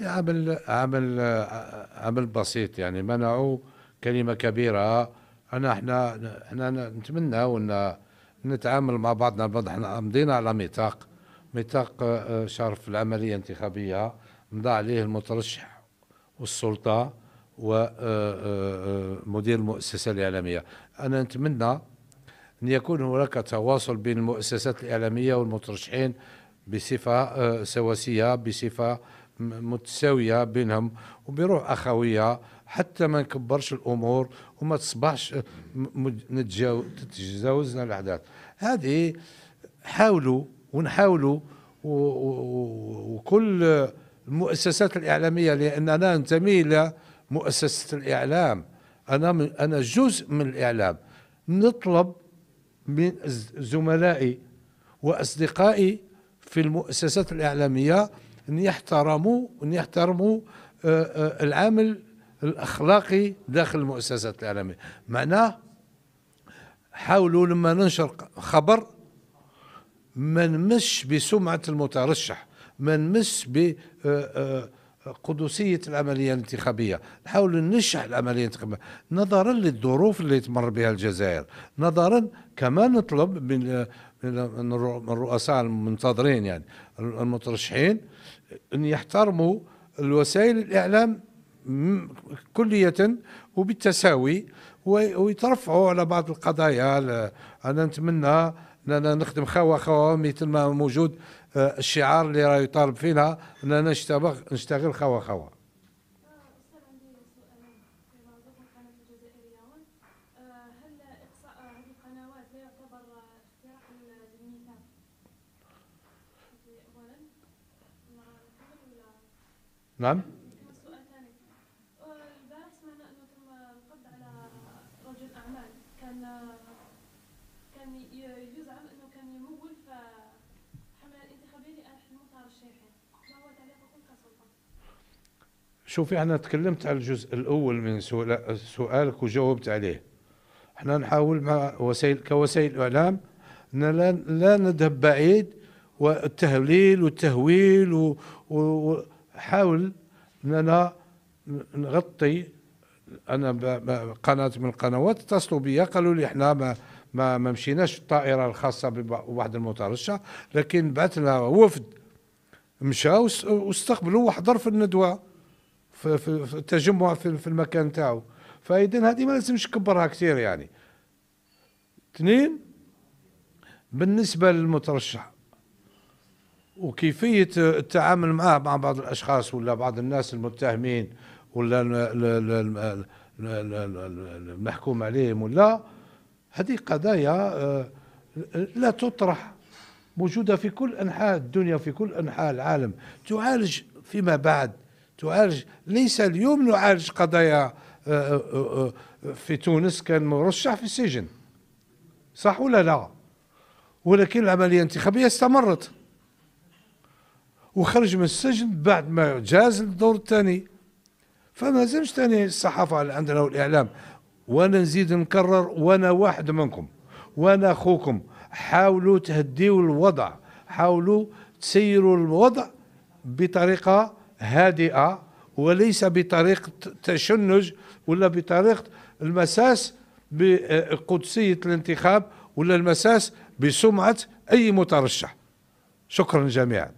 عمل عمل عمل بسيط يعني منعوا كلمة كبيرة أنا احنا احنا نتمنى أن نتعامل مع بعضنا البعض احنا مضينا على ميثاق ميثاق آه، شرف العملية الانتخابية مضى عليه المترشح والسلطة ومدير آه، آه، المؤسسة الإعلامية أنا نتمنى أن يكون هناك تواصل بين المؤسسات الإعلامية والمترشحين بصفة سواسية بصفة متساويه بينهم وبروح اخويه حتى ما نكبرش الامور وما تصبحش تتجاوزنا الاحداث هذه حاولوا ونحاولوا وكل المؤسسات الاعلاميه لان انا انتمي الى مؤسسه الاعلام انا من انا جزء من الاعلام نطلب من زملائي واصدقائي في المؤسسات الاعلاميه ان يحترموا ان يحترموا آه، آه، العامل الاخلاقي داخل المؤسسات الاعلاميه معناه حاولوا لما ننشر خبر ما نمش بسمعه المترشح ما نمش ب آه، قدسية العملية الانتخابية نحاول نشح العملية الانتخابية نظرا للظروف اللي تمر بها الجزائر نظرا كما نطلب من من الرؤساء المنتظرين يعني المترشحين أن يحترموا الوسائل الإعلام كلية وبالتساوي ويترفعوا على بعض القضايا أنا نتمنى أننا نخدم خاوه خاوه مثل ما موجود آه، الشعار اللي راه يطالب فينا أننا نشتغل خاوه خاوه نعم كان يزعم انه كان يمول فالحمله الانتخابيه لألح المطار الشيحي ما هو تعليقكم كسلطه؟ شوفي انا تكلمت على الجزء الاول من سؤالك وجاوبت عليه احنا نحاول مع وسائل كوسائل اعلام ان لا, لا نذهب بعيد والتهليل والتهويل وحاول اننا نغطي انا قناه من القنوات اتصلوا بيا قالوا لي احنا ما ما ما مشيناش الطائره الخاصه بواحد المترشح لكن بعث وفد مشى واستقبلوا وحضر في الندوه في, في, في التجمع في, في المكان تاعو فاذا هذه ما لازمش نكبرها كثير يعني اثنين بالنسبه للمترشح وكيفيه التعامل معه مع بعض الاشخاص ولا بعض الناس المتهمين ولا المحكوم عليهم ولا هذه قضايا لا تطرح موجودة في كل أنحاء الدنيا في كل أنحاء العالم تعالج فيما بعد تعالج ليس اليوم نعالج قضايا في تونس كان مرشح في السجن صح ولا لا ولكن العملية الانتخابية استمرت وخرج من السجن بعد ما جاز الدور الثاني فما لازمش تاني الصحافه اللي عندنا والاعلام وانا نزيد نكرر وانا واحد منكم وانا اخوكم حاولوا تهديوا الوضع حاولوا تسيروا الوضع بطريقه هادئه وليس بطريقه تشنج ولا بطريقه المساس بقدسيه الانتخاب ولا المساس بسمعه اي مترشح شكرا جميعا